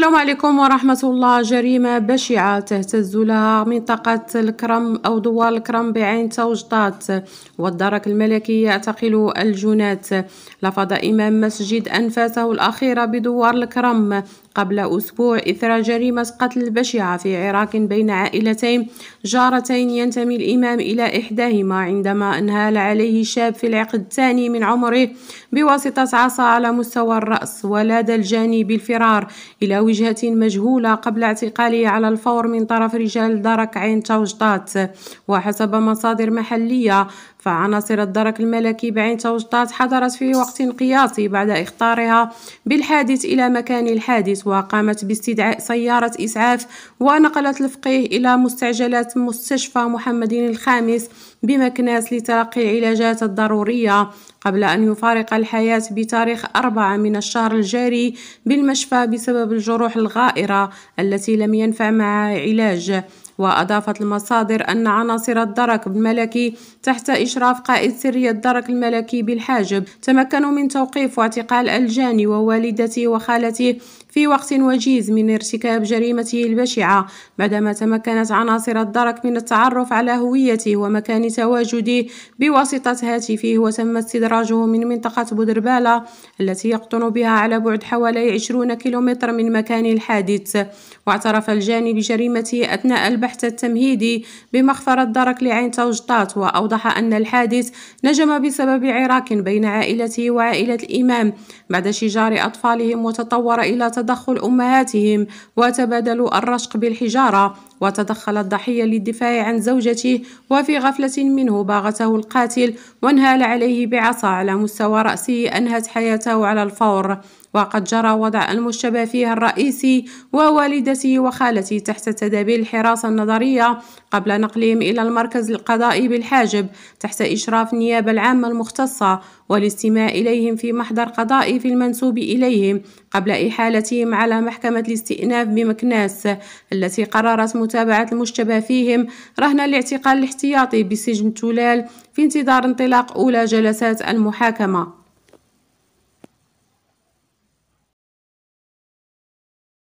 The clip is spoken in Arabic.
السلام عليكم ورحمة الله جريمة بشعة تهتز لها منطقة الكرم أو دوار الكرم بعين توجطات والدرك الملكي يعتقل الجنات لفظ إمام مسجد أنفاسه الأخيرة بدوار الكرم قبل أسبوع إثر جريمة قتل بشعة في عراك بين عائلتين جارتين ينتمي الإمام إلى إحداهما عندما أنهال عليه شاب في العقد الثاني من عمره بواسطة عصا على مستوى الرأس ولاد الجاني بالفرار إلى وجهة مجهولة قبل اعتقاله على الفور من طرف رجال درك عين توجطات وحسب مصادر محلية فعناصر الدرك الملكي بعين توجطات حضرت في وقت قياسي بعد إخطارها بالحادث إلى مكان الحادث وقامت باستدعاء سيارة إسعاف ونقلت الفقيه إلى مستعجلات مستشفى محمد الخامس بمكناس لتلقي العلاجات الضرورية قبل أن يفارق الحياة بتاريخ أربعة من الشهر الجاري بالمشفى بسبب الجروح الغائرة التي لم ينفع معها علاج وأضافت المصادر أن عناصر الدرك الملكي تحت إشراف قائد سرية الدرك الملكي بالحاجب تمكنوا من توقيف واعتقال الجاني ووالدته وخالته في وقت وجيز من ارتكاب جريمته البشعة بعدما تمكنت عناصر الدرك من التعرف على هويته ومكان تواجده بواسطة هاتفه وتم استدراجه من منطقة بودربالة التي يقطن بها على بعد حوالي 20 كيلومتر من مكان الحادث واعترف الجاني بجريمته أثناء البحث البحث التمهيدي بمخفرة درك لعين توجطات وأوضح أن الحادث نجم بسبب عراك بين عائلته وعائلة الإمام بعد شجار أطفالهم وتطور إلى تدخل أمهاتهم وتبادلوا الرشق بالحجارة وتدخل الضحية للدفاع عن زوجته وفي غفلة منه باغته القاتل وانهال عليه بعصا على مستوى رأسه أنهت حياته على الفور وقد جرى وضع المشتبه فيها الرئيسي ووالدته وخالته تحت تدابير الحراسة النظرية قبل نقلهم إلى المركز القضائي بالحاجب تحت إشراف النيابة العامة المختصة والاستماع إليهم في محضر قضائي في المنسوب إليهم قبل إحالتهم على محكمة الاستئناف بمكناس التي قررت متابعة المشتبه فيهم رهن الاعتقال الاحتياطي بسجن تولال في انتظار انطلاق أولى جلسات المحاكمة